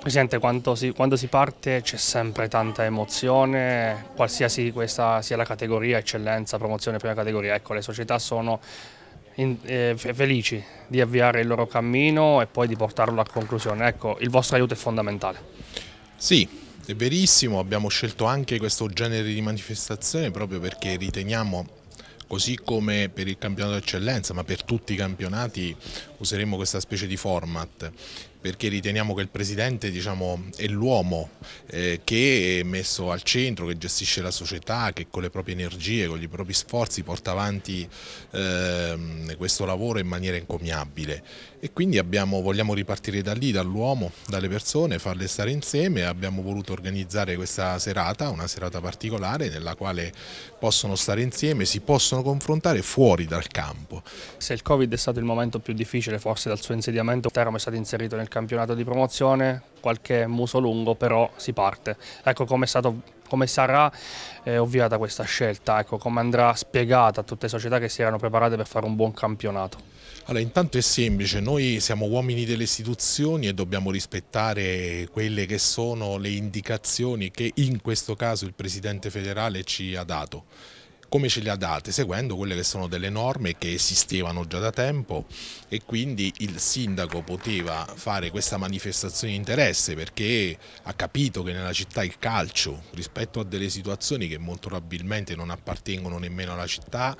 Presidente, quando si, quando si parte c'è sempre tanta emozione, qualsiasi questa sia la categoria, eccellenza, promozione, prima categoria, ecco le società sono in, eh, felici di avviare il loro cammino e poi di portarlo a conclusione, ecco il vostro aiuto è fondamentale. Sì, è verissimo, abbiamo scelto anche questo genere di manifestazione proprio perché riteniamo così come per il campionato d'eccellenza, ma per tutti i campionati useremo questa specie di format perché riteniamo che il Presidente diciamo, è l'uomo eh, che è messo al centro, che gestisce la società, che con le proprie energie, con i propri sforzi porta avanti eh, questo lavoro in maniera encomiabile e quindi abbiamo, vogliamo ripartire da lì, dall'uomo, dalle persone, farle stare insieme, abbiamo voluto organizzare questa serata, una serata particolare nella quale possono stare insieme, si possono confrontare fuori dal campo. Se il Covid è stato il momento più difficile forse dal suo insediamento, Teramo è stato inserito nel campionato di promozione, qualche muso lungo, però si parte. Ecco come, stato, come sarà eh, ovviata questa scelta, ecco come andrà spiegata a tutte le società che si erano preparate per fare un buon campionato. Allora, intanto è semplice, noi siamo uomini delle istituzioni e dobbiamo rispettare quelle che sono le indicazioni che in questo caso il Presidente federale ci ha dato come ce le ha date? Seguendo quelle che sono delle norme che esistevano già da tempo e quindi il sindaco poteva fare questa manifestazione di interesse perché ha capito che nella città il calcio rispetto a delle situazioni che molto probabilmente non appartengono nemmeno alla città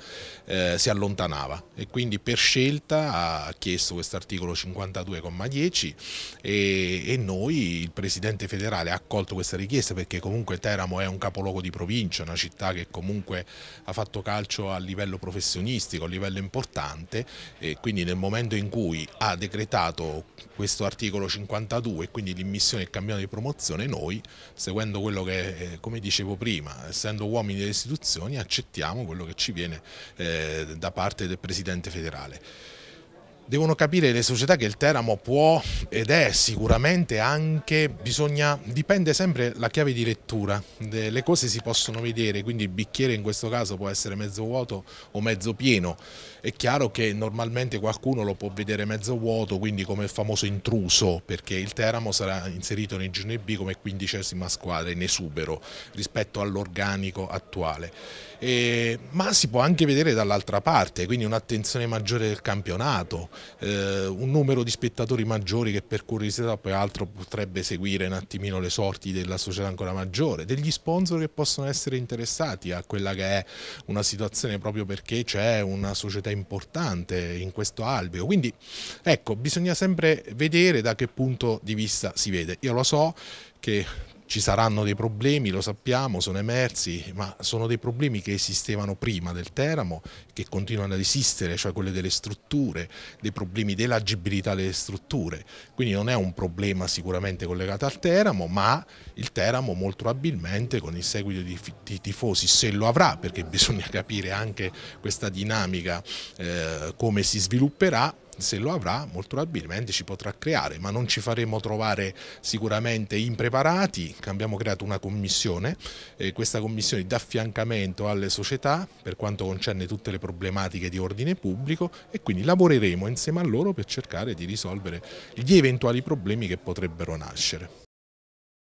eh, si allontanava e quindi per scelta ha chiesto questo articolo 52,10 e, e noi il presidente federale ha accolto questa richiesta perché comunque Teramo è un capoluogo di provincia, una città che comunque ha fatto calcio a livello professionistico, a livello importante e quindi nel momento in cui ha decretato questo articolo 52 e quindi l'immissione del cambiamento di promozione noi, seguendo quello che, eh, come dicevo prima, essendo uomini delle istituzioni accettiamo quello che ci viene eh, da parte del Presidente federale devono capire le società che il Teramo può ed è sicuramente anche, bisogna, dipende sempre la chiave di lettura, le cose si possono vedere, quindi il bicchiere in questo caso può essere mezzo vuoto o mezzo pieno, è chiaro che normalmente qualcuno lo può vedere mezzo vuoto, quindi come il famoso intruso, perché il Teramo sarà inserito nei Gine B come quindicesima squadra in esubero rispetto all'organico attuale, e, ma si può anche vedere dall'altra parte, quindi un'attenzione maggiore del campionato, eh, un numero di spettatori maggiori che per curiosità poi altro potrebbe seguire un attimino le sorti della società ancora maggiore, degli sponsor che possono essere interessati a quella che è una situazione proprio perché c'è una società importante in questo alveo. Quindi ecco, bisogna sempre vedere da che punto di vista si vede. Io lo so che ci saranno dei problemi, lo sappiamo, sono emersi, ma sono dei problemi che esistevano prima del Teramo, che continuano ad esistere, cioè quelli delle strutture, dei problemi dell'agibilità delle strutture. Quindi non è un problema sicuramente collegato al Teramo, ma il Teramo molto probabilmente con il seguito di, tifosi, se lo avrà, perché bisogna capire anche questa dinamica, eh, come si svilupperà, se lo avrà molto probabilmente ci potrà creare, ma non ci faremo trovare sicuramente impreparati. Abbiamo creato una commissione, eh, questa commissione di affiancamento alle società per quanto concerne tutte le problematiche di ordine pubblico e quindi lavoreremo insieme a loro per cercare di risolvere gli eventuali problemi che potrebbero nascere.